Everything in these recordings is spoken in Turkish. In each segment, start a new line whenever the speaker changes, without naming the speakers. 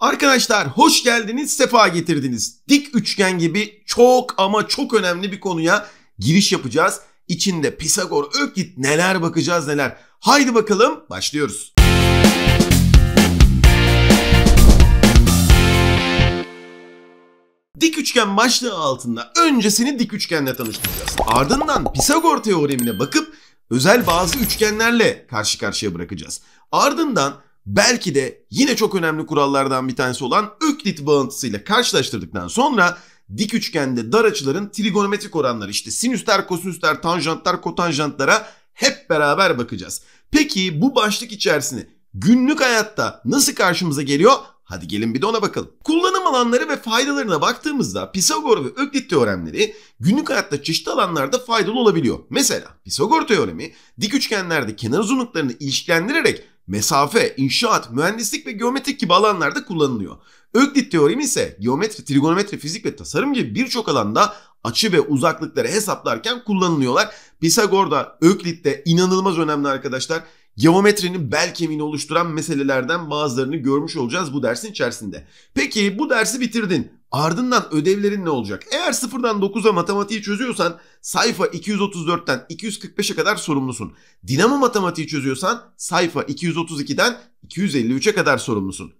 Arkadaşlar hoş geldiniz, sefa getirdiniz. Dik üçgen gibi çok ama çok önemli bir konuya giriş yapacağız. İçinde Pisagor, Öklit neler bakacağız neler. Haydi bakalım başlıyoruz. Dik üçgen başlığı altında öncesini dik üçgenle tanıştıracağız. Ardından Pisagor teoremine bakıp özel bazı üçgenlerle karşı karşıya bırakacağız. Ardından belki de yine çok önemli kurallardan bir tanesi olan Öklit bağıntısıyla karşılaştırdıktan sonra dik üçgende dar açıların trigonometrik oranları işte sinüsler, kosinüsler, tanjantlar, kotanjantlara hep beraber bakacağız. Peki bu başlık içerisinde günlük hayatta nasıl karşımıza geliyor? Hadi gelin bir de ona bakalım. Kullanım alanları ve faydalarına baktığımızda Pisagor ve Öklit teoremleri günlük hayatta çeşitli alanlarda faydalı olabiliyor. Mesela Pisagor teoremi dik üçgenlerde kenar uzunluklarını ilişkilendirerek mesafe, inşaat, mühendislik ve geometrik gibi alanlarda kullanılıyor. Öklit teoremi ise geometri, trigonometri, fizik ve tasarım gibi birçok alanda açı ve uzaklıkları hesaplarken kullanılıyorlar. Pisagor da Öklit de inanılmaz önemli arkadaşlar geometrinin bel kemiğini oluşturan meselelerden bazılarını görmüş olacağız bu dersin içerisinde. Peki bu dersi bitirdin. Ardından ödevlerin ne olacak? Eğer 0'dan 9'a matematiği çözüyorsan sayfa 234'ten 245'e kadar sorumlusun. Dinamo matematiği çözüyorsan sayfa 232'den 253'e kadar sorumlusun.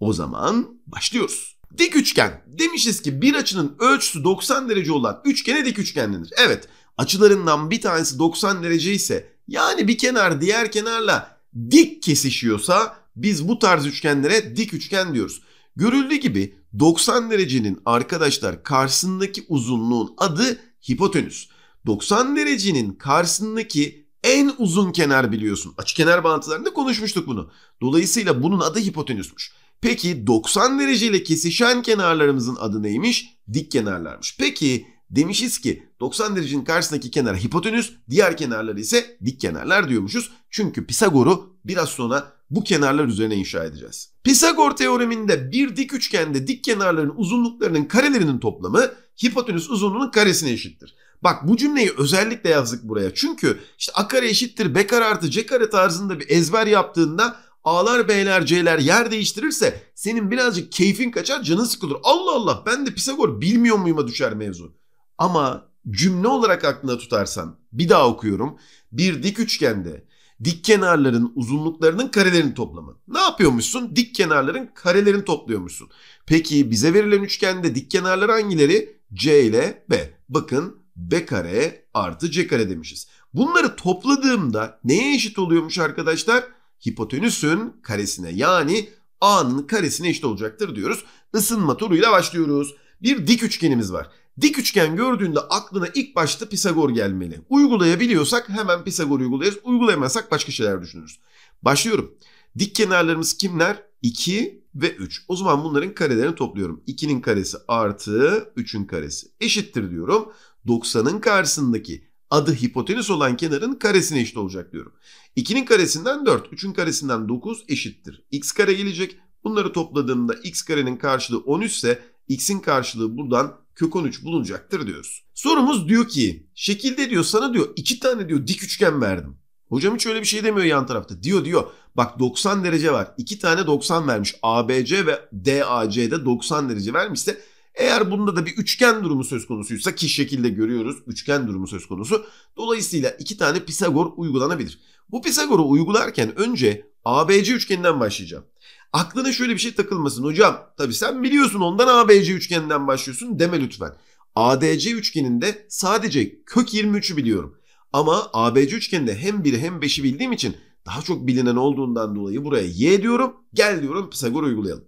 O zaman başlıyoruz. Dik üçgen. Demişiz ki bir açının ölçüsü 90 derece olan üçgene dik üçgen denir. Evet açılarından bir tanesi 90 derece ise yani bir kenar diğer kenarla dik kesişiyorsa biz bu tarz üçgenlere dik üçgen diyoruz. Görüldüğü gibi 90 derecenin arkadaşlar karşısındaki uzunluğun adı hipotenüs. 90 derecenin karşısındaki en uzun kenar biliyorsun. Açı kenar bağıntılarında konuşmuştuk bunu. Dolayısıyla bunun adı hipotenüsmüş. Peki 90 dereceyle kesişen kenarlarımızın adı neymiş? Dik kenarlarmış. Peki Demişiz ki 90 derecenin karşısındaki kenar hipotenüs, diğer kenarları ise dik kenarlar diyormuşuz. Çünkü Pisagor'u biraz sonra bu kenarlar üzerine inşa edeceğiz. Pisagor teoreminde bir dik üçgende dik kenarların uzunluklarının karelerinin toplamı hipotenüs uzunluğunun karesine eşittir. Bak bu cümleyi özellikle yazdık buraya. Çünkü işte a kare eşittir b kare artı c kare tarzında bir ezber yaptığında A'lar B'ler C'ler yer değiştirirse senin birazcık keyfin kaçar canın sıkılır. Allah Allah ben de Pisagor bilmiyor muyuma düşer mevzu. Ama cümle olarak aklına tutarsan bir daha okuyorum. Bir dik üçgende dik kenarların uzunluklarının karelerini toplamı. Ne yapıyormuşsun? Dik kenarların karelerini topluyormuşsun. Peki bize verilen üçgende dik kenarlar hangileri? C ile B. Bakın B kare artı C kare demişiz. Bunları topladığımda neye eşit oluyormuş arkadaşlar? Hipotenüsün karesine yani A'nın karesine eşit olacaktır diyoruz. Isınma turuyla başlıyoruz. Bir dik üçgenimiz var. Dik üçgen gördüğünde aklına ilk başta Pisagor gelmeli. Uygulayabiliyorsak hemen Pisagor uygularız. Uygulayamazsak başka şeyler düşünürüz. Başlıyorum. Dik kenarlarımız kimler? 2 ve 3. O zaman bunların karelerini topluyorum. 2'nin karesi artı 3'ün karesi eşittir diyorum. 90'ın karşısındaki adı hipotenüs olan kenarın karesine eşit olacak diyorum. 2'nin karesinden 4, 3'ün karesinden 9 eşittir. x kare gelecek. Bunları topladığımda x karenin karşılığı 13 ise x'in karşılığı buradan kök 13 bulunacaktır diyoruz. Sorumuz diyor ki şekilde diyor sana diyor iki tane diyor dik üçgen verdim. Hocam hiç öyle bir şey demiyor yan tarafta. Diyor diyor bak 90 derece var. İki tane 90 vermiş. ABC ve DAC'de 90 derece vermişse eğer bunda da bir üçgen durumu söz konusuysa ki şekilde görüyoruz üçgen durumu söz konusu. Dolayısıyla iki tane Pisagor uygulanabilir. Bu Pisagor'u uygularken önce ABC üçgeninden başlayacağım. Aklına şöyle bir şey takılmasın hocam. Tabi sen biliyorsun ondan ABC üçgeninden başlıyorsun deme lütfen. ADC üçgeninde sadece kök 23'ü biliyorum. Ama ABC üçgeninde hem 1'i hem 5'i bildiğim için daha çok bilinen olduğundan dolayı buraya y diyorum. Gel diyorum Pisagor uygulayalım.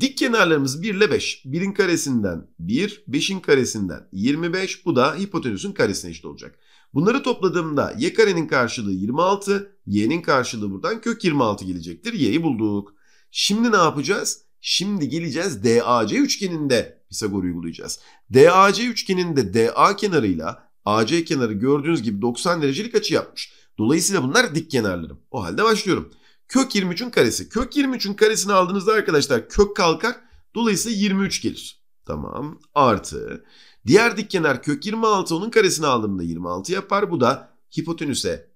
Dik kenarlarımız 1 ile 5. 1'in karesinden 1, 5'in karesinden 25. Bu da hipotenüsün karesine eşit olacak. Bunları topladığımda y karenin karşılığı 26, y'nin karşılığı buradan kök 26 gelecektir. Y'yi bulduk. Şimdi ne yapacağız? Şimdi geleceğiz DAC üçgeninde Pisagor uygulayacağız. DAC üçgeninde DA kenarıyla AC kenarı gördüğünüz gibi 90 derecelik açı yapmış. Dolayısıyla bunlar dik kenarlarım. O halde başlıyorum. Kök 23'ün karesi. Kök 23'ün karesini aldığınızda arkadaşlar kök kalkar. Dolayısıyla 23 gelir. Tamam. Artı. Diğer dik kenar kök 26. Onun karesini aldığımda 26 yapar. Bu da hipotenüse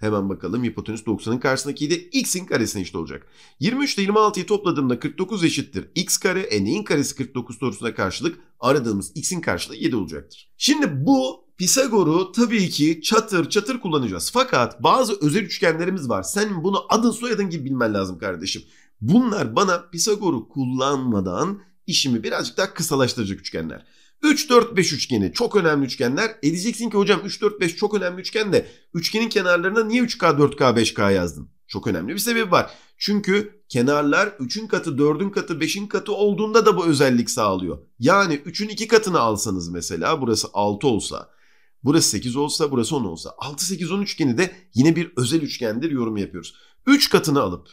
Hemen bakalım hipotenüs 90'ın de X'in karesine eşit olacak. 23 ile 26'yı topladığımda 49 eşittir. X kare e neyin karesi 49 sorusuna karşılık aradığımız X'in karşılığı 7 olacaktır. Şimdi bu Pisagor'u tabii ki çatır çatır kullanacağız. Fakat bazı özel üçgenlerimiz var. Sen bunu adın soyadın gibi bilmen lazım kardeşim. Bunlar bana Pisagor'u kullanmadan işimi birazcık daha kısalaştıracak üçgenler. 3-4-5 üçgeni çok önemli üçgenler. E diyeceksin ki hocam 3-4-5 çok önemli üçgen de üçgenin kenarlarına niye 3K, 4K, 5K yazdın? Çok önemli bir sebebi var. Çünkü kenarlar 3'ün katı, 4'ün katı, 5'in katı olduğunda da bu özellik sağlıyor. Yani 3'ün 2 katını alsanız mesela burası 6 olsa, burası 8 olsa, burası 10 olsa 6 8 10 üçgeni de yine bir özel üçgendir yorum yapıyoruz. 3 katını alıp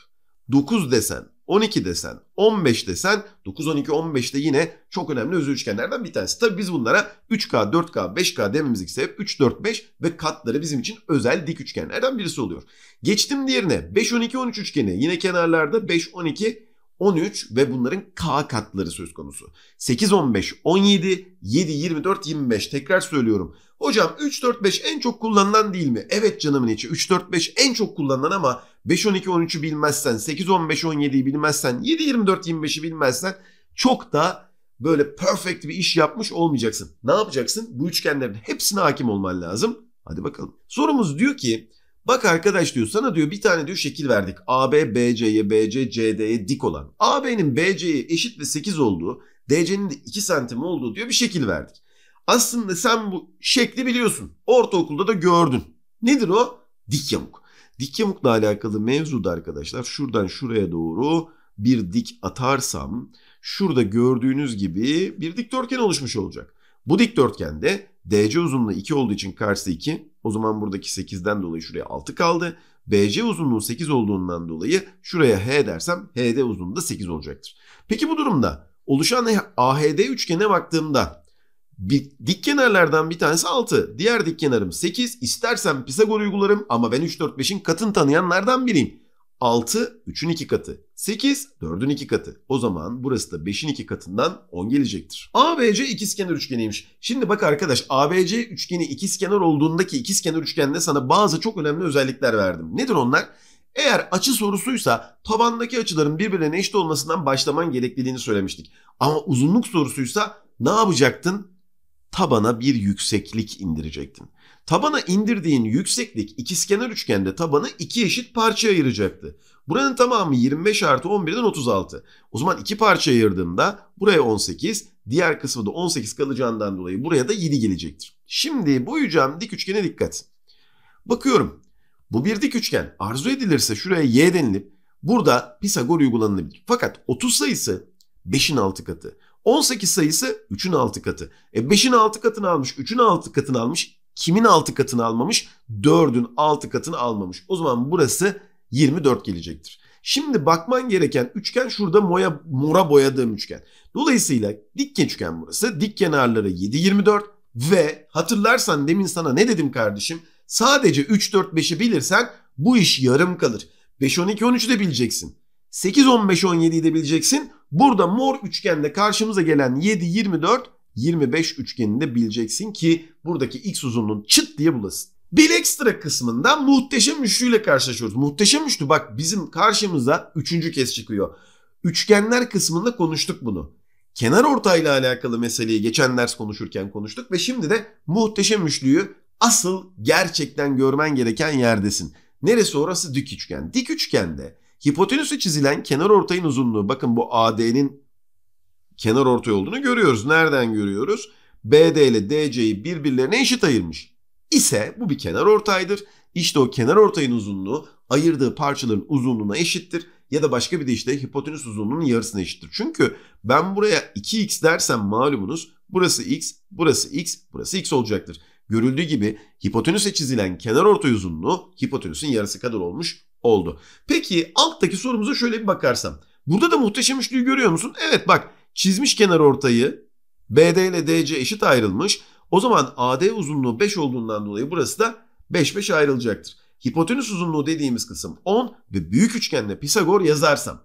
9 desen 12 desen, 15 desen 9, 12, 15 de yine çok önemli özü üçgenlerden bir tanesi. Tabii biz bunlara 3K, 4K, 5K dememizdeki sebep 3, 4, 5 ve katları bizim için özel dik üçgenlerden birisi oluyor. Geçtim diğerine 5, 12, 13 üçgeni yine kenarlarda 5, 12, 13 ve bunların K katları söz konusu. 8, 15, 17, 7, 24, 25 tekrar söylüyorum. Hocam 3, 4, 5 en çok kullanılan değil mi? Evet canımın içi 3, 4, 5 en çok kullanılan ama 5, 12, 13'ü bilmezsen, 8, 15, 17'yi bilmezsen, 7, 24, 25'i bilmezsen çok da böyle perfect bir iş yapmış olmayacaksın. Ne yapacaksın? Bu üçgenlerin hepsine hakim olman lazım. Hadi bakalım. Sorumuz diyor ki Bak arkadaş diyor sana diyor bir tane diyor şekil verdik. AB BC'ye, BC CD'ye dik olan. AB'nin BC'ye eşit ve 8 olduğu, DC'nin de 2 santim olduğu diyor bir şekil verdik. Aslında sen bu şekli biliyorsun. Ortaokulda da gördün. Nedir o? Dik yamuk. Dik yamukla alakalı mevzuda arkadaşlar şuradan şuraya doğru bir dik atarsam şurada gördüğünüz gibi bir dikdörtgen oluşmuş olacak. Bu dikdörtgende DC uzunluğu 2 olduğu için karşısı 2, o zaman buradaki 8'den dolayı şuraya 6 kaldı. BC uzunluğu 8 olduğundan dolayı şuraya H dersem HD uzunluğu da 8 olacaktır. Peki bu durumda oluşan AHD üçgene baktığımda bir, dik kenarlardan bir tanesi 6. Diğer dik kenarım 8. İstersen Pisagor uygularım ama ben 3, 4, 5'in katını tanıyanlardan biriyim. 6, 3'ün 2 katı. 8 4'ün 2 katı. O zaman burası da 5'in 2 katından 10 gelecektir. ABC ikizkenar üçgeniymiş. Şimdi bak arkadaş ABC üçgeni ikizkenar olduğundaki ikizkenar üçgende sana bazı çok önemli özellikler verdim. Nedir onlar? Eğer açı sorusuysa tabandaki açıların birbirine eşit olmasından başlaman gerekliliğini söylemiştik. Ama uzunluk sorusuysa ne yapacaktın? Tabana bir yükseklik indirecektin. Tabana indirdiğin yükseklik ikizkenar üçgende tabanı iki eşit parçaya ayıracaktı. Buranın tamamı 25 artı 11'den 36. O zaman iki parça ayırdığımda buraya 18, diğer kısmı da 18 kalacağından dolayı buraya da 7 gelecektir. Şimdi bu hücrem dik üçgene dikkat. Bakıyorum. Bu bir dik üçgen. Arzu edilirse şuraya y denilip burada Pisagor uygulanabilir. Fakat 30 sayısı 5'in 6 katı. 18 sayısı 3'ün 6 katı. E 5'in 6 katını almış, 3'ün 6 katını almış, kimin 6 katını almamış? 4'ün 6 katını almamış. O zaman burası 24 gelecektir. Şimdi bakman gereken üçgen şurada moya, mora boyadığım üçgen. Dolayısıyla dik üçgen burası. Dik kenarları 7, 24 ve hatırlarsan demin sana ne dedim kardeşim? Sadece 3, 4, 5'i bilirsen bu iş yarım kalır. 5, 12, 13'ü de bileceksin. 8, 15, 17'yi de bileceksin. Burada mor üçgende karşımıza gelen 7, 24, 25 üçgenini de bileceksin ki buradaki x uzunluğun çıt diye bulasın. Bir ekstra kısmında muhteşem üçlüyle karşılaşıyoruz. Muhteşem üçlü bak bizim karşımıza üçüncü kez çıkıyor. Üçgenler kısmında konuştuk bunu. Kenar ortayla alakalı meseleyi geçen ders konuşurken konuştuk ve şimdi de muhteşem üçlüyü asıl gerçekten görmen gereken yerdesin. Neresi orası? Dik üçgen. Dik üçgende hipotenüsü çizilen kenar ortayın uzunluğu bakın bu AD'nin kenar ortay olduğunu görüyoruz. Nereden görüyoruz? BD ile DC'yi birbirlerine eşit ayırmış ise bu bir kenar ortaydır. İşte o kenar ortayın uzunluğu ayırdığı parçaların uzunluğuna eşittir ya da başka bir de işte hipotenüs uzunluğunun yarısına eşittir. Çünkü ben buraya 2x dersem malumunuz burası x, burası x, burası x olacaktır. Görüldüğü gibi hipotenüse çizilen kenar ortay uzunluğu hipotenüsün yarısı kadar olmuş oldu. Peki alttaki sorumuza şöyle bir bakarsam. Burada da muhteşem üçlüyü görüyor musun? Evet bak çizmiş kenar ortayı BD ile DC eşit ayrılmış. O zaman AD uzunluğu 5 olduğundan dolayı burası da 5-5 ayrılacaktır. Hipotenüs uzunluğu dediğimiz kısım 10 ve büyük üçgende Pisagor yazarsam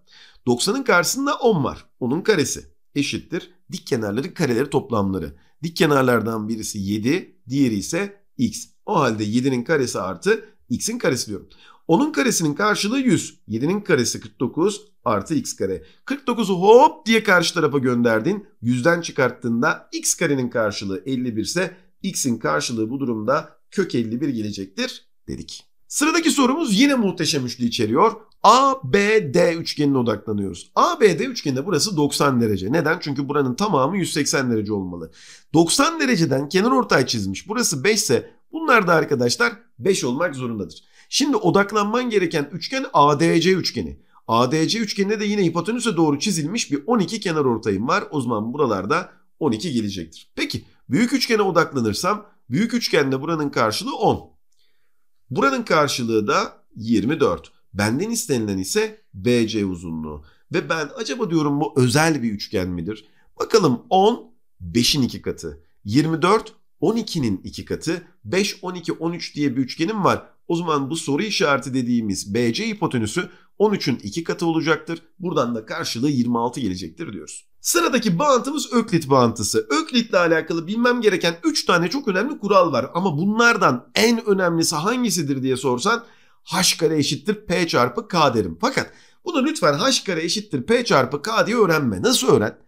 90'ın karşısında 10 var. Onun karesi eşittir dik kenarların kareleri toplamları. Dik kenarlardan birisi 7, diğeri ise x. O halde 7'nin karesi artı x'in karesi diyorum. Onun karesinin karşılığı 100. 7'nin karesi 49, artı x kare. 49'u hop diye karşı tarafa gönderdin. Yüzden çıkarttığında x karenin karşılığı 51 ise x'in karşılığı bu durumda kök 51 gelecektir dedik. Sıradaki sorumuz yine muhteşem üçlü içeriyor. ABD üçgenine odaklanıyoruz. ABD üçgeninde burası 90 derece. Neden? Çünkü buranın tamamı 180 derece olmalı. 90 dereceden kenar ortay çizmiş. Burası 5 ise bunlar da arkadaşlar 5 olmak zorundadır. Şimdi odaklanman gereken üçgen ADC üçgeni. ADC üçgeninde de yine hipotenüse doğru çizilmiş bir 12 kenar ortayım var. O zaman buralarda 12 gelecektir. Peki büyük üçgene odaklanırsam büyük üçgende buranın karşılığı 10. Buranın karşılığı da 24. Benden istenilen ise BC uzunluğu. Ve ben acaba diyorum bu özel bir üçgen midir? Bakalım 10 5'in 2 katı. 24 12'nin 2 katı. 5 12 13 diye bir üçgenim var. O zaman bu soru işareti dediğimiz BC hipotenüsü 13'ün 2 katı olacaktır. Buradan da karşılığı 26 gelecektir diyoruz. Sıradaki bağıntımız Öklit bağıntısı. Öklit'le alakalı bilmem gereken 3 tane çok önemli kural var. Ama bunlardan en önemlisi hangisidir diye sorsan h kare eşittir p çarpı k derim. Fakat bunu lütfen h kare eşittir p çarpı k diye öğrenme. Nasıl öğren?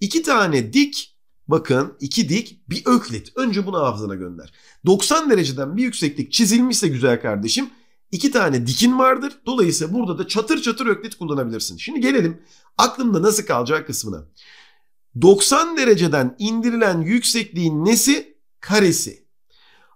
İki tane dik bakın iki dik bir öklit. Önce bunu hafızana gönder. 90 dereceden bir yükseklik çizilmişse güzel kardeşim iki tane dikin vardır. Dolayısıyla burada da çatır çatır öklit kullanabilirsin. Şimdi gelelim aklımda nasıl kalacağı kısmına. 90 dereceden indirilen yüksekliğin nesi? Karesi.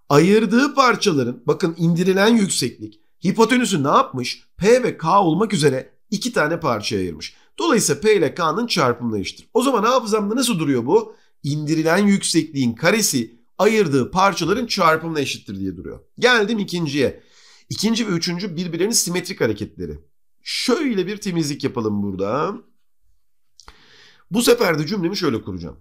Ayırdığı parçaların bakın indirilen yükseklik hipotenüsü ne yapmış? P ve K olmak üzere iki tane parça ayırmış. Dolayısıyla P ile K'nın çarpımını eşittir. O zaman hafızamda nasıl duruyor bu? İndirilen yüksekliğin karesi ayırdığı parçaların çarpımına eşittir diye duruyor. Geldim ikinciye. İkinci ve üçüncü birbirlerinin simetrik hareketleri. Şöyle bir temizlik yapalım burada. Bu sefer de cümlemi şöyle kuracağım.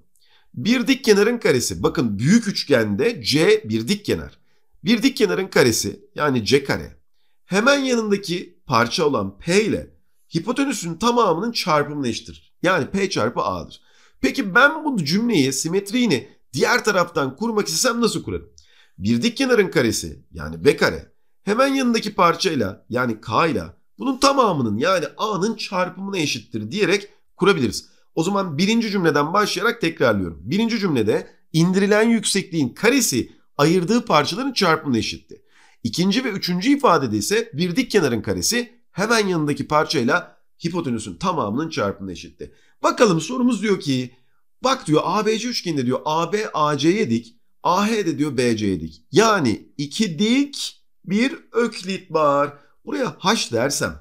Bir dik kenarın karesi. Bakın büyük üçgende C bir dik kenar. Bir dik kenarın karesi yani C kare. Hemen yanındaki parça olan P ile hipotenüsün tamamının çarpımını eşittir. Yani P çarpı A'dır. Peki ben bu cümleyi, simetriğini diğer taraftan kurmak istesem nasıl kurarım? Bir dik kenarın karesi yani B kare hemen yanındaki parçayla yani k ile bunun tamamının yani a'nın çarpımına eşittir diyerek kurabiliriz. O zaman birinci cümleden başlayarak tekrarlıyorum. Birinci cümlede indirilen yüksekliğin karesi ayırdığı parçaların çarpımına eşitti. İkinci ve üçüncü ifadede ise bir dik kenarın karesi hemen yanındaki parçayla hipotenüsün tamamının çarpımına eşitti. Bakalım sorumuz diyor ki bak diyor ABC üçgeni diyor AB AC'ye dik. AH de diyor BC'ye dik. Yani iki dik bir öklit var. Buraya h dersem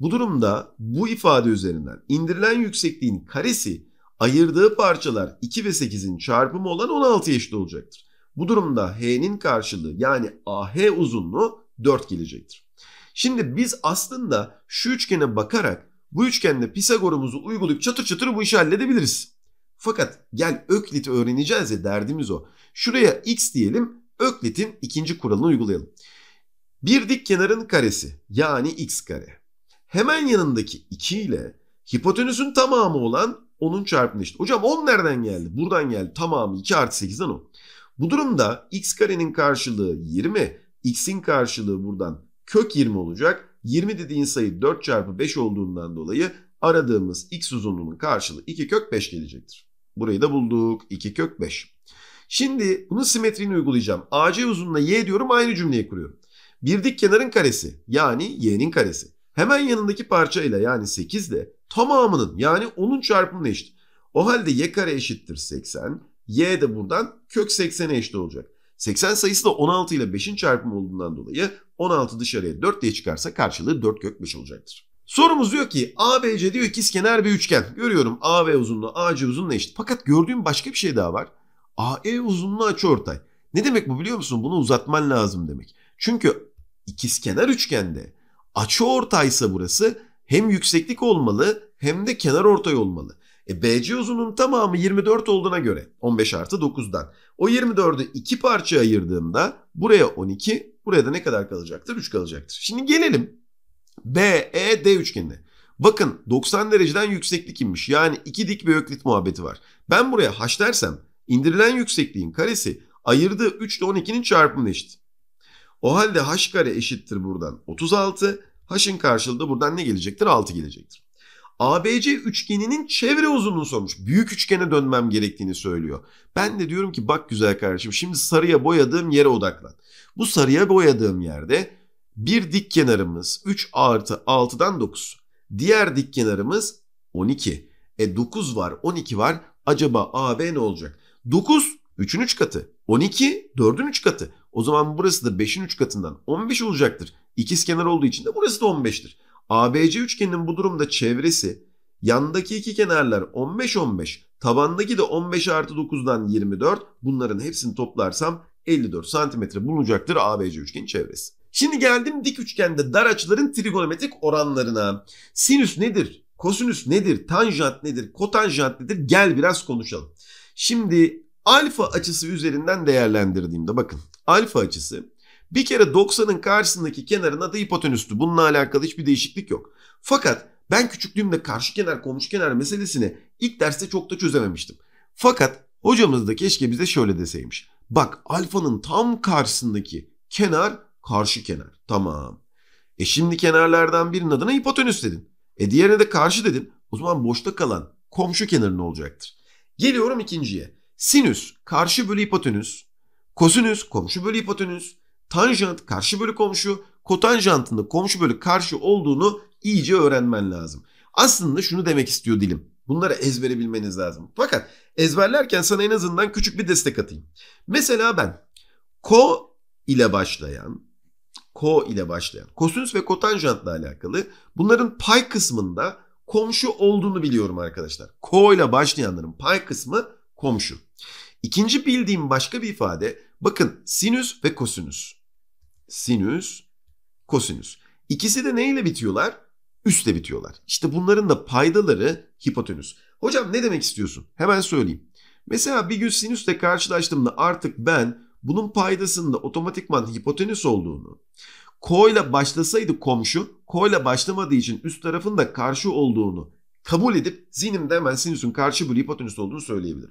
bu durumda bu ifade üzerinden indirilen yüksekliğin karesi ayırdığı parçalar 2 ve 8'in çarpımı olan 16 eşit olacaktır. Bu durumda h'nin karşılığı yani ah uzunluğu 4 gelecektir. Şimdi biz aslında şu üçgene bakarak bu üçgende Pisagor'umuzu uygulayıp çatır çatır bu işi halledebiliriz. Fakat gel Öklit'i öğreneceğiz ya derdimiz o. Şuraya x diyelim Öklit'in ikinci kuralını uygulayalım. Bir dik kenarın karesi yani x kare. Hemen yanındaki 2 ile hipotenüsün tamamı olan 10'un çarpımı işte. Hocam 10 nereden geldi? Buradan geldi. Tamamı 2 artı 8'den 10. Bu durumda x karenin karşılığı 20. X'in karşılığı buradan kök 20 olacak. 20 dediğin sayı 4 çarpı 5 olduğundan dolayı aradığımız x uzunluğunun karşılığı 2 kök 5 gelecektir. Burayı da bulduk. 2 kök 5. Şimdi bunun simetriğini uygulayacağım. AC uzunluğuna y diyorum aynı cümleyi kuruyorum. Bir dik kenarın karesi yani y'nin karesi. Hemen yanındaki parça ile yani 8 ile tamamının yani 10'un çarpımına eşit. O halde y kare eşittir 80. Y de buradan kök 80'e eşit olacak. 80 sayısı da 16 ile 5'in çarpımı olduğundan dolayı 16 dışarıya 4 diye çıkarsa karşılığı 4 kök 5 olacaktır. Sorumuz diyor ki ABC diyor ikizkenar bir üçgen. Görüyorum AB uzunluğu AC uzunluğuna eşit. Fakat gördüğüm başka bir şey daha var. AE uzunluğu açıortay. Ne demek bu biliyor musun? Bunu uzatman lazım demek. Çünkü ikizkenar üçgende açı açıortaysa burası hem yükseklik olmalı hem de kenar ortay olmalı. E BC uzunun tamamı 24 olduğuna göre 15 artı 9'dan. O 24'ü iki parçaya ayırdığımda buraya 12, buraya da ne kadar kalacaktır? 3 kalacaktır. Şimdi gelelim BED üçgenine. Bakın 90 dereceden yükseklik inmiş. Yani iki dik bir öklit muhabbeti var. Ben buraya h dersem indirilen yüksekliğin karesi ayırdığı 3 ile 12'nin çarpımına eşit. O halde h kare eşittir buradan 36. H'ın karşılığı buradan ne gelecektir? 6 gelecektir. ABC üçgeninin çevre uzunluğunu sormuş. Büyük üçgene dönmem gerektiğini söylüyor. Ben de diyorum ki bak güzel kardeşim şimdi sarıya boyadığım yere odaklan. Bu sarıya boyadığım yerde bir dik kenarımız 3 artı 6'dan 9. Diğer dik kenarımız 12. E 9 var 12 var. Acaba AB ne olacak? 9 3'ün 3 katı. 12 4'ün 3 katı. O zaman burası da 5'in 3 katından 15 olacaktır. İkiz kenar olduğu için de burası da 15'tir. ABC üçgeninin bu durumda çevresi yandaki iki kenarlar 15 15. Tabandaki de 15 artı 9'dan 24. Bunların hepsini toplarsam 54 santimetre bulunacaktır ABC üçgenin çevresi. Şimdi geldim dik üçgende dar açıların trigonometrik oranlarına. Sinüs nedir? Kosinüs nedir? Tanjant nedir? Kotanjant nedir? Gel biraz konuşalım. Şimdi alfa açısı üzerinden değerlendirdiğimde bakın alfa açısı bir kere 90'ın karşısındaki kenarın adı hipotenüstü. Bununla alakalı hiçbir değişiklik yok. Fakat ben küçüklüğümde karşı kenar komşu kenar meselesini ilk derste çok da çözememiştim. Fakat hocamız da keşke bize şöyle deseymiş. Bak alfanın tam karşısındaki kenar karşı kenar. Tamam. E şimdi kenarlardan birinin adına hipotenüs dedin. E diğerine de karşı dedin. O zaman boşta kalan komşu kenarın olacaktır? Geliyorum ikinciye. Sinüs karşı bölü hipotenüs, kosinüs komşu bölü hipotenüs, tanjant karşı bölü komşu, kotanjantında komşu bölü karşı olduğunu iyice öğrenmen lazım. Aslında şunu demek istiyor dilim. Bunları ezbere bilmeniz lazım. Fakat ezberlerken sana en azından küçük bir destek atayım. Mesela ben ko ile başlayan ko ile başlayan kosinüs ve kotanjantla alakalı bunların pay kısmında komşu olduğunu biliyorum arkadaşlar. Ko ile başlayanların pay kısmı komşu. İkinci bildiğim başka bir ifade bakın sinüs ve kosinüs. Sinüs, kosinüs. İkisi de neyle bitiyorlar? Üste bitiyorlar. İşte bunların da paydaları hipotenüs. Hocam ne demek istiyorsun? Hemen söyleyeyim. Mesela bir gün sinüsle karşılaştığımda artık ben bunun paydasında otomatikman hipotenüs olduğunu, koyla başlasaydı komşu, koyla başlamadığı için üst tarafın da karşı olduğunu kabul edip zihnimde hemen sinüsün karşı bir hipotenüs olduğunu söyleyebilirim.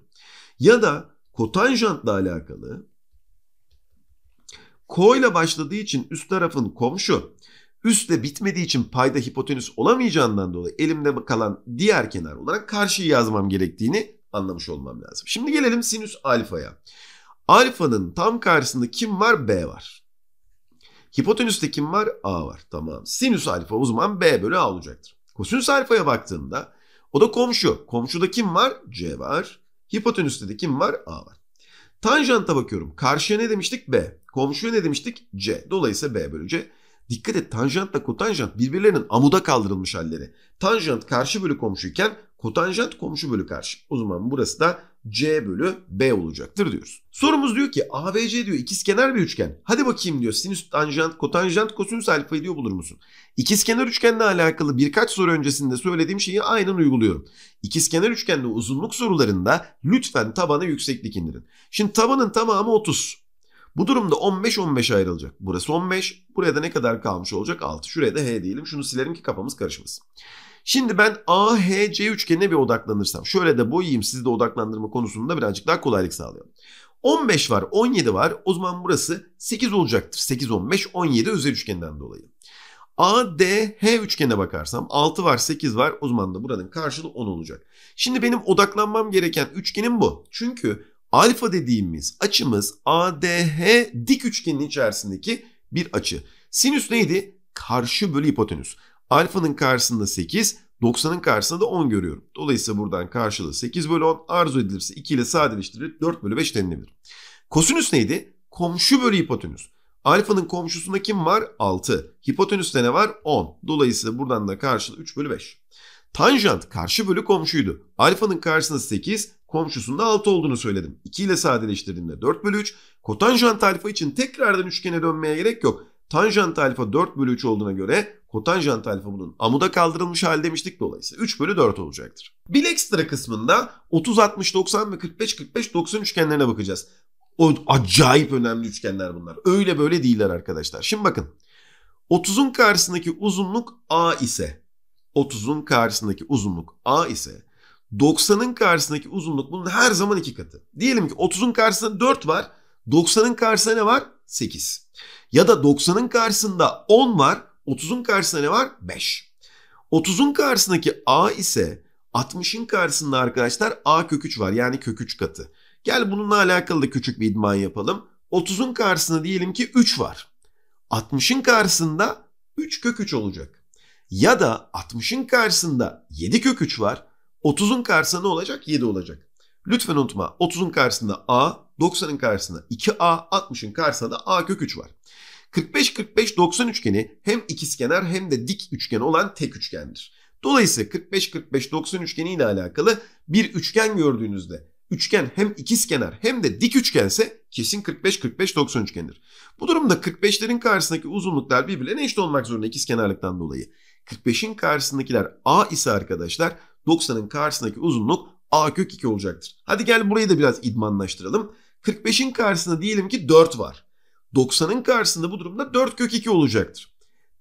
Ya da kotanjantla alakalı ko ile başladığı için üst tarafın komşu üstte bitmediği için payda hipotenüs olamayacağından dolayı elimde kalan diğer kenar olarak karşıyı yazmam gerektiğini anlamış olmam lazım. Şimdi gelelim sinüs alfaya. Alfanın tam karşısında kim var? B var. Hipotenüste kim var? A var. Tamam. Sinüs alfa o zaman B bölü A olacaktır. Kosinüs alfaya baktığımda o da komşu. Komşuda kim var? C var. Hipotenüste de kim var? A var. Tanjanta bakıyorum. Karşıya ne demiştik? B. Komşuya ne demiştik? C. Dolayısıyla B bölü C. Dikkat et tanjantla kotanjant birbirlerinin amuda kaldırılmış halleri. Tanjant karşı bölü komşuyken kotanjant komşu bölü karşı. O zaman burası da C bölü B olacaktır diyoruz. Sorumuz diyor ki AVC diyor ikizkenar bir üçgen. Hadi bakayım diyor sinüs tanjant kotanjant kosinüs alfa diyor bulur musun? İkizkenar üçgenle alakalı birkaç soru öncesinde söylediğim şeyi aynen uyguluyorum. İkizkenar üçgenle uzunluk sorularında lütfen tabana yükseklik indirin. Şimdi tabanın tamamı 30. Bu durumda 15-15 ayrılacak. Burası 15. Buraya da ne kadar kalmış olacak? 6. Şuraya da H diyelim. Şunu silerim ki kafamız karışmasın. Şimdi ben AHC üçgenine bir odaklanırsam şöyle de boyayayım sizi de odaklandırma konusunda birazcık daha kolaylık sağlayalım. 15 var 17 var o zaman burası 8 olacaktır. 8 15 17 özel üçgeninden dolayı. ADH üçgene bakarsam 6 var 8 var o zaman da buranın karşılığı 10 olacak. Şimdi benim odaklanmam gereken üçgenim bu. Çünkü alfa dediğimiz açımız ADH dik üçgenin içerisindeki bir açı. Sinüs neydi? Karşı bölü hipotenüs. Alfanın karşısında 8, 90'ın karşısında da 10 görüyorum. Dolayısıyla buradan karşılığı 8 bölü 10 arzu edilirse 2 ile sadeleştirilir 4 bölü 5 denilebilir. Kosinüs neydi? Komşu bölü hipotenüs. Alfanın komşusunda kim var? 6. Hipotenüste ne var? 10. Dolayısıyla buradan da karşılığı 3 bölü 5. Tanjant karşı bölü komşuydu. Alfanın karşısında 8, komşusunda 6 olduğunu söyledim. 2 ile sadeleştirdiğimde 4 bölü 3. Kotanjant alfa için tekrardan üçgene dönmeye gerek yok. Tanjant alfa 4 bölü 3 olduğuna göre kotanjant alfa bunun amuda kaldırılmış hali demiştik dolayısıyla 3 bölü 4 olacaktır. Bil ekstra kısmında 30, 60, 90 ve 45, 45, 90 üçgenlerine bakacağız. O acayip önemli üçgenler bunlar. Öyle böyle değiller arkadaşlar. Şimdi bakın. 30'un karşısındaki uzunluk A ise 30'un karşısındaki uzunluk A ise 90'ın karşısındaki uzunluk bunun her zaman iki katı. Diyelim ki 30'un karşısında 4 var. 90'ın karşısında ne var? 8. Ya da 90'ın karşısında 10 var. 30'un karşısında ne var? 5. 30'un karşısındaki a ise 60'ın karşısında arkadaşlar a kök 3 var. Yani kök 3 katı. Gel bununla alakalı da küçük bir idman yapalım. 30'un karşısında diyelim ki 3 var. 60'ın karşısında 3 kök 3 olacak. Ya da 60'ın karşısında 7 kök 3 var. 30'un karşısında ne olacak? 7 olacak. Lütfen unutma 30'un karşısında A, 90'ın karşısında 2A, 60'ın karşısında da A kök 3 var. 45-45-90 üçgeni hem ikizkenar hem de dik üçgen olan tek üçgendir. Dolayısıyla 45-45-90 üçgeni ile alakalı bir üçgen gördüğünüzde üçgen hem ikizkenar hem de dik üçgense kesin 45-45-90 üçgendir. Bu durumda 45'lerin karşısındaki uzunluklar birbirine eşit olmak zorunda ikizkenarlıktan dolayı. 45'in karşısındakiler A ise arkadaşlar 90'ın karşısındaki uzunluk A kök 2 olacaktır. Hadi gel burayı da biraz idmanlaştıralım. 45'in karşısında diyelim ki 4 var. 90'ın karşısında bu durumda 4 kök 2 olacaktır.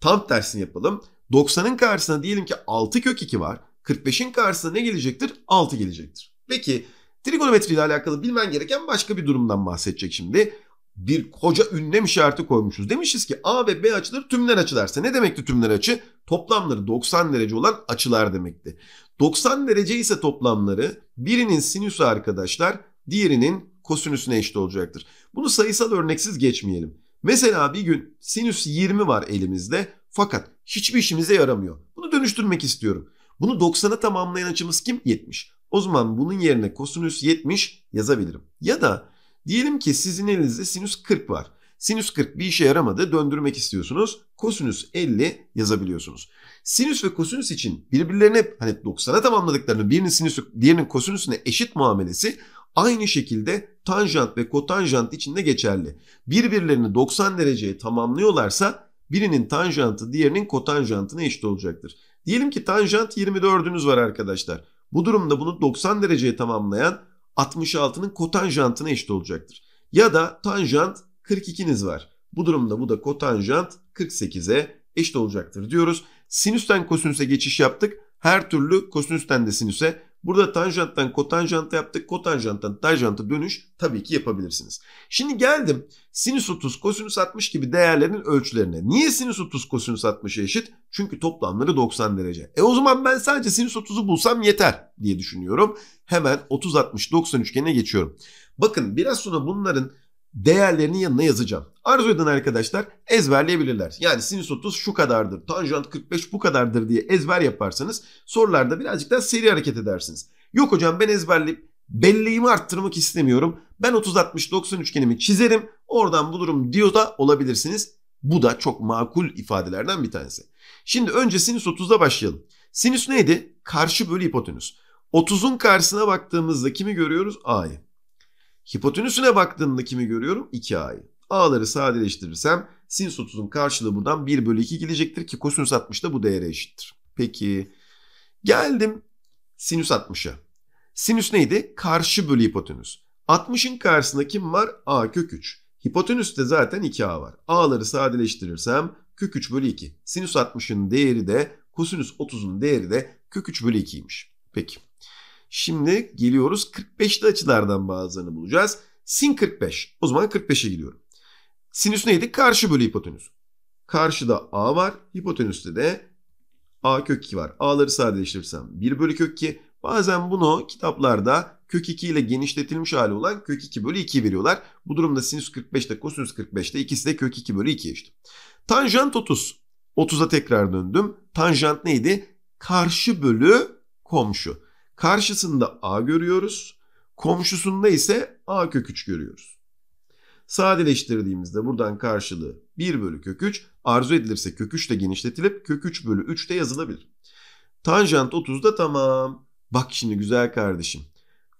Tam tersini yapalım. 90'ın karşısında diyelim ki 6 kök 2 var. 45'in karşısında ne gelecektir? 6 gelecektir. Peki trigonometriyle alakalı bilmen gereken başka bir durumdan bahsedecek şimdi. Bir koca ünlem işareti koymuşuz. Demişiz ki A ve B açıları tümler açılarsa ne demekti tümler açı? Toplamları 90 derece olan açılar demekti. 90 derece ise toplamları birinin sinüsü arkadaşlar, diğerinin kosinüsüne eşit olacaktır. Bunu sayısal örneksiz geçmeyelim. Mesela bir gün sinüs 20 var elimizde fakat hiçbir işimize yaramıyor. Bunu dönüştürmek istiyorum. Bunu 90'a tamamlayan açımız kim? 70. O zaman bunun yerine kosinüs 70 yazabilirim. Ya da diyelim ki sizin elinizde sinüs 40 var. Sinüs 40 bir işe yaramadı. Döndürmek istiyorsunuz. Kosinüs 50 yazabiliyorsunuz. Sinüs ve kosinüs için birbirlerine hani 90'a tamamladıklarını birinin sinüsü diğerinin kosinüsüne eşit muamelesi aynı şekilde tanjant ve kotanjant için de geçerli. Birbirlerini 90 dereceye tamamlıyorlarsa birinin tanjantı diğerinin kotanjantına eşit olacaktır. Diyelim ki tanjant 24'ünüz var arkadaşlar. Bu durumda bunu 90 dereceye tamamlayan 66'nın kotanjantına eşit olacaktır. Ya da tanjant 42'niz var. Bu durumda bu da kotanjant 48'e eşit olacaktır diyoruz. Sinüsten kosinüse geçiş yaptık. Her türlü kosinüsten de sinüse. Burada tanjanttan kotanjanta yaptık. Kotanjanttan tanjanta dönüş tabii ki yapabilirsiniz. Şimdi geldim sinüs 30 kosinüs 60 gibi değerlerin ölçülerine. Niye sinüs 30 kosinüs 60'a eşit? Çünkü toplamları 90 derece. E o zaman ben sadece sinüs 30'u bulsam yeter diye düşünüyorum. Hemen 30 60 90 üçgenine geçiyorum. Bakın biraz sonra bunların değerlerinin yanına yazacağım. Arzu eden arkadaşlar ezberleyebilirler. Yani sinüs 30 şu kadardır, tanjant 45 bu kadardır diye ezber yaparsanız sorularda birazcık daha seri hareket edersiniz. Yok hocam ben ezberleyip belleğimi arttırmak istemiyorum. Ben 30-60-90 üçgenimi çizerim oradan bulurum diyor da olabilirsiniz. Bu da çok makul ifadelerden bir tanesi. Şimdi önce sinüs 30'da başlayalım. Sinüs neydi? Karşı bölü hipotenüs. 30'un karşısına baktığımızda kimi görüyoruz? A'yı. Hipotenüsüne baktığımda kimi görüyorum? 2A'yı. A'ları sadeleştirirsem sin 30'un karşılığı buradan 1 bölü 2 gelecektir ki kosinüs 60 da bu değere eşittir. Peki geldim sinüs 60'a. Sinüs neydi? Karşı bölü hipotenüs. 60'ın karşısında kim var? A kök 3. Hipotenüste zaten 2A var. A'ları sadeleştirirsem kök 3 bölü 2. Sinüs 60'ın değeri de kosinüs 30'un değeri de kök 3 bölü 2'ymiş. Peki. Şimdi geliyoruz 45'li açılardan bazılarını bulacağız. Sin 45. O zaman 45'e gidiyorum. Sinüs neydi? Karşı bölü hipotenüs. Karşıda A var. Hipotenüste de A kök 2 var. A'ları sadeleştirirsem 1 bölü kök 2. Bazen bunu kitaplarda kök 2 ile genişletilmiş hali olan kök 2 bölü 2 veriyorlar. Bu durumda sinüs 45'te kosinüs 45'te ikisi de kök 2 bölü 2 eşit. Tanjant 30. 30'a tekrar döndüm. Tanjant neydi? Karşı bölü komşu. Karşısında A görüyoruz. Komşusunda ise A kök 3 görüyoruz. Sadeleştirdiğimizde buradan karşılığı 1 bölü kök 3 arzu edilirse kök 3 de genişletilip kök 3 bölü 3 de yazılabilir. Tanjant 30 da tamam. Bak şimdi güzel kardeşim.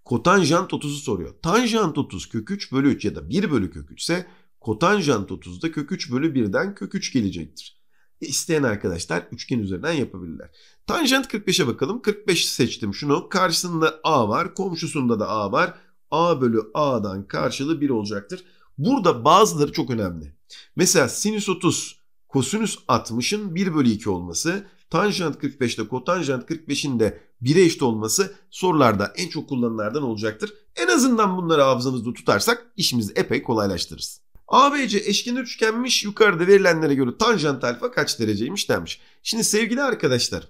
Kotanjant 30'u soruyor. Tanjant 30 kök 3 bölü 3 ya da 1 bölü kök 3 ise kotanjant 30'da kök 3 bölü 1'den kök 3 gelecektir. E isteyen arkadaşlar üçgen üzerinden yapabilirler. Tanjant 45'e bakalım. 45'i seçtim şunu. Karşısında A var. Komşusunda da A var. A bölü A'dan karşılığı 1 olacaktır. Burada bazıları çok önemli. Mesela sinüs 30 kosinüs 60'ın 1 bölü 2 olması, tanjant 45'te kotanjant 45'in de 1'e eşit olması sorularda en çok kullanılardan olacaktır. En azından bunları hafızamızda tutarsak işimizi epey kolaylaştırırız. ABC eşkenar üçgenmiş yukarıda verilenlere göre tanjant alfa kaç dereceymiş demiş. Şimdi sevgili arkadaşlar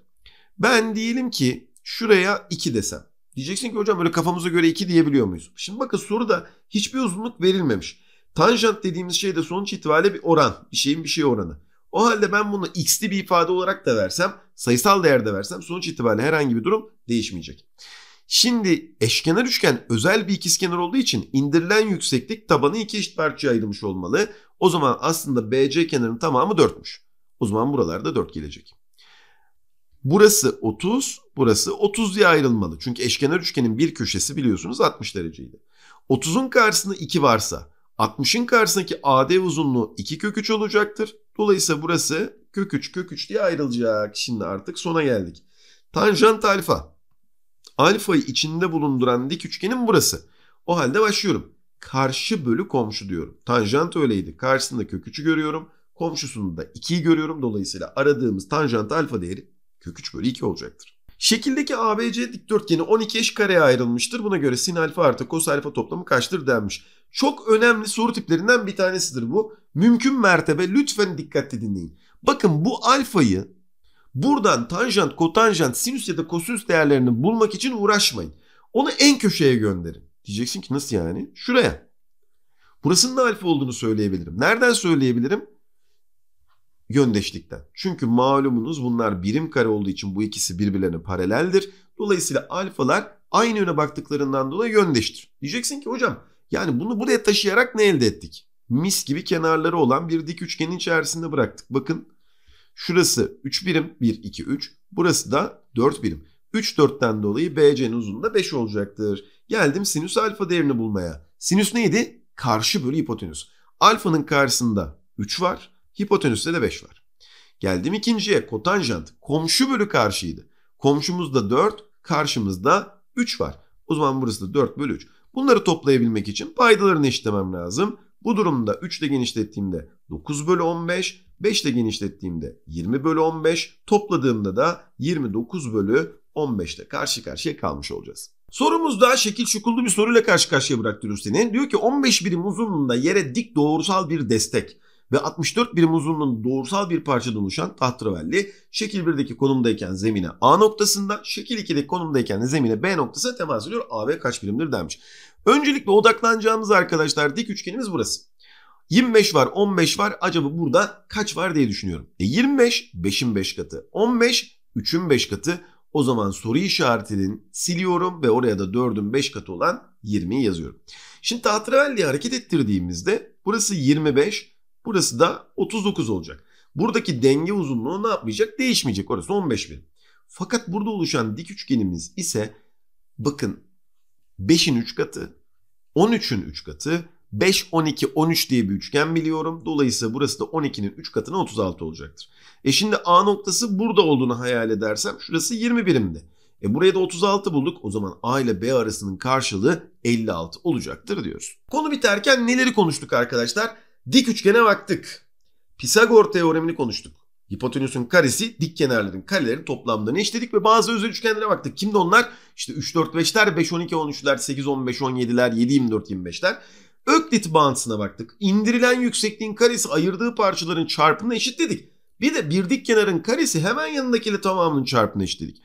ben diyelim ki şuraya 2 desem. Diyeceksin ki hocam böyle kafamıza göre 2 diyebiliyor muyuz? Şimdi bakın soruda hiçbir uzunluk verilmemiş. Tanjant dediğimiz şey de sonuç itibariyle bir oran. Bir şeyin bir şey oranı. O halde ben bunu x'li bir ifade olarak da versem, sayısal değerde versem sonuç itibariyle herhangi bir durum değişmeyecek. Şimdi eşkenar üçgen özel bir ikizkenar olduğu için indirilen yükseklik tabanı iki eşit parçaya ayrılmış olmalı. O zaman aslında BC kenarının tamamı 4'müş. O zaman buralarda 4 gelecek. Burası 30, burası 30 diye ayrılmalı. Çünkü eşkenar üçgenin bir köşesi biliyorsunuz 60 dereceydi. 30'un karşısında 2 varsa 60'ın karşısındaki AD uzunluğu 2 kök 3 olacaktır. Dolayısıyla burası kök 3 kök 3 diye ayrılacak. Şimdi artık sona geldik. Tanjant alfa. Alfayı içinde bulunduran dik üçgenin burası. O halde başlıyorum. Karşı bölü komşu diyorum. Tanjant öyleydi. Karşısında köküçü görüyorum. Komşusunda da 2'yi görüyorum. Dolayısıyla aradığımız tanjant alfa değeri kök bölü 2 olacaktır. Şekildeki ABC dikdörtgeni 12 eş kareye ayrılmıştır. Buna göre sin alfa artı kos alfa toplamı kaçtır denmiş. Çok önemli soru tiplerinden bir tanesidir bu. Mümkün mertebe lütfen dikkatli dinleyin. Bakın bu alfayı Buradan tanjant, kotanjant, sinüs ya da kosinüs değerlerini bulmak için uğraşmayın. Onu en köşeye gönderin. Diyeceksin ki nasıl yani? Şuraya. Burasının alfa olduğunu söyleyebilirim. Nereden söyleyebilirim? Yöndeşlikten. Çünkü malumunuz bunlar birim kare olduğu için bu ikisi birbirlerine paraleldir. Dolayısıyla alfalar aynı yöne baktıklarından dolayı yöndeştir. Diyeceksin ki hocam yani bunu buraya taşıyarak ne elde ettik? Mis gibi kenarları olan bir dik üçgenin içerisinde bıraktık. Bakın Şurası 3 birim. 1, 2, 3. Burası da 4 birim. 3, 4'ten dolayı BC'nin uzunluğu 5 olacaktır. Geldim sinüs alfa değerini bulmaya. Sinüs neydi? Karşı bölü hipotenüs. Alfanın karşısında 3 var. Hipotenüste de 5 var. Geldim ikinciye kotanjant. Komşu bölü karşıydı. Komşumuzda 4, karşımızda 3 var. O zaman burası da 4 bölü 3. Bunları toplayabilmek için paydalarını eşitlemem lazım. Bu durumda 3 ile genişlettiğimde 9 bölü 15, 5 ile genişlettiğimde 20 bölü 15, topladığımda da 29 bölü 15 ile karşı karşıya kalmış olacağız. Sorumuz Sorumuzda şekil şukullu bir soruyla karşı karşıya bıraktırıyor seni. Diyor ki 15 birim uzunluğunda yere dik doğrusal bir destek ve 64 birim uzunluğunda doğrusal bir parçadan oluşan tahtravelli şekil 1'deki konumdayken zemine A noktasında, şekil 2'deki konumdayken de zemine B noktasına temas ediyor. AB kaç birimdir demiş. Öncelikle odaklanacağımız arkadaşlar dik üçgenimiz burası. 25 var, 15 var. Acaba burada kaç var diye düşünüyorum. E 25, 5'in 5 katı. 15, 3'ün 5 katı. O zaman soru işaretinin siliyorum ve oraya da 4'ün 5 katı olan 20'yi yazıyorum. Şimdi tahtravelliye hareket ettirdiğimizde burası 25, burası da 39 olacak. Buradaki denge uzunluğu ne yapmayacak? Değişmeyecek. Orası 15 bin. Fakat burada oluşan dik üçgenimiz ise bakın 5'in 3 katı, 13'ün 3 katı, 5, 12, 13 diye bir üçgen biliyorum. Dolayısıyla burası da 12'nin 3 katına 36 olacaktır. E şimdi A noktası burada olduğunu hayal edersem şurası 20 birimdi. E buraya da 36 bulduk. O zaman A ile B arasının karşılığı 56 olacaktır diyoruz. Konu biterken neleri konuştuk arkadaşlar? Dik üçgene baktık. Pisagor teoremini konuştuk. Hipotenüsün karesi dik kenarların karelerin toplamlarını işledik ve bazı özel üçgenlere baktık. Kimdi onlar? İşte 3, 4, 5'ler, 5, 12, 13'ler, 8, 15, 17'ler, 7, 24, 25'ler. Öklit bağıntısına baktık. İndirilen yüksekliğin karesi ayırdığı parçaların çarpımına eşit dedik. Bir de bir dik kenarın karesi hemen yanındakiyle tamamının çarpımına eşit dedik.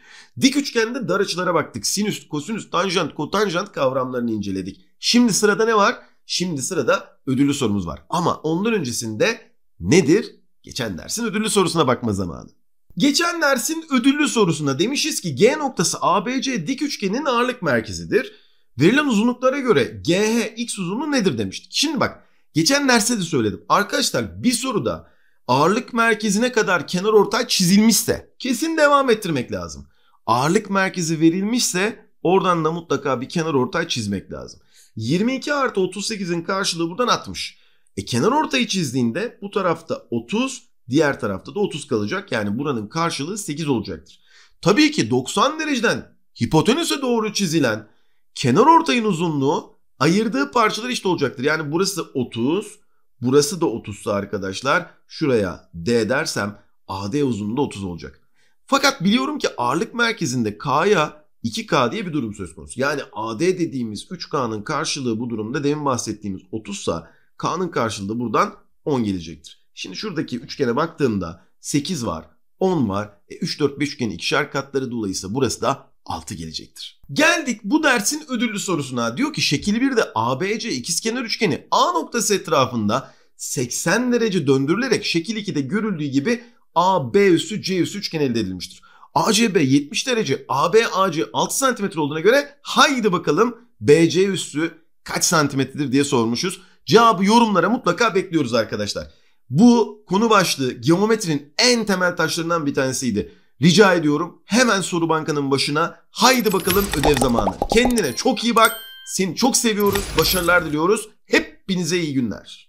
Dik üçgende dar açılara baktık. Sinüs, kosinüs, tanjant, kotanjant kavramlarını inceledik. Şimdi sırada ne var? Şimdi sırada ödüllü sorumuz var. Ama ondan öncesinde nedir? Geçen dersin ödüllü sorusuna bakma zamanı. Geçen dersin ödüllü sorusuna demişiz ki G noktası ABC dik üçgenin ağırlık merkezidir. Verilen uzunluklara göre GH x uzunluğu nedir demiştik. Şimdi bak geçen derste de söyledim. Arkadaşlar bir soruda ağırlık merkezine kadar kenar ortay çizilmişse kesin devam ettirmek lazım. Ağırlık merkezi verilmişse oradan da mutlaka bir kenar ortay çizmek lazım. 22 artı 38'in karşılığı buradan 60. E kenar ortayı çizdiğinde bu tarafta 30 diğer tarafta da 30 kalacak. Yani buranın karşılığı 8 olacaktır. Tabii ki 90 dereceden hipotenüse doğru çizilen kenar ortayın uzunluğu ayırdığı parçalar işte olacaktır. Yani burası 30, burası da 30'sa arkadaşlar şuraya D dersem AD uzunluğu da 30 olacak. Fakat biliyorum ki ağırlık merkezinde K'ya 2K diye bir durum söz konusu. Yani AD dediğimiz 3K'nın karşılığı bu durumda demin bahsettiğimiz 30'sa K'nın karşılığı buradan 10 gelecektir. Şimdi şuradaki üçgene baktığımda 8 var, 10 var. E 3, 4, 5 üçgenin ikişer katları dolayısıyla burası da 6 gelecektir. Geldik bu dersin ödüllü sorusuna. Diyor ki şekil 1'de ABC ikizkenar üçgeni A noktası etrafında 80 derece döndürülerek şekil 2'de görüldüğü gibi AB üssü C üssü üçgen elde edilmiştir. ACB 70 derece, AB AC 6 cm olduğuna göre haydi bakalım BC üssü kaç santimetredir diye sormuşuz. Cevabı yorumlara mutlaka bekliyoruz arkadaşlar. Bu konu başlığı geometrinin en temel taşlarından bir tanesiydi. Rica ediyorum hemen soru bankanın başına haydi bakalım ödev zamanı. Kendine çok iyi bak. Seni çok seviyoruz. Başarılar diliyoruz. Hepinize iyi günler.